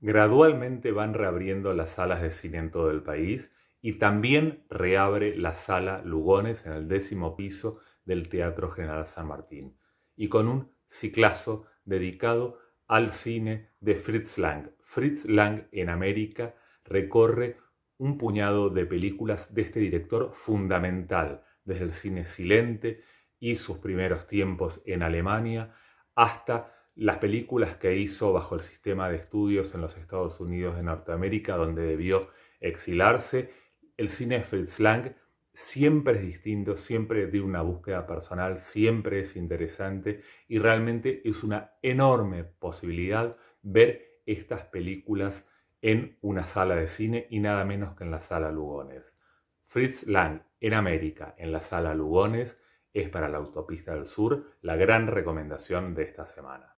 Gradualmente van reabriendo las salas de cine en todo el país y también reabre la sala Lugones en el décimo piso del Teatro General San Martín y con un ciclazo dedicado al cine de Fritz Lang. Fritz Lang en América recorre un puñado de películas de este director fundamental, desde el cine silente y sus primeros tiempos en Alemania hasta las películas que hizo bajo el sistema de estudios en los Estados Unidos de Norteamérica, donde debió exilarse. El cine de Fritz Lang siempre es distinto, siempre de una búsqueda personal, siempre es interesante y realmente es una enorme posibilidad ver estas películas en una sala de cine y nada menos que en la sala Lugones. Fritz Lang en América, en la sala Lugones, es para la Autopista del Sur la gran recomendación de esta semana.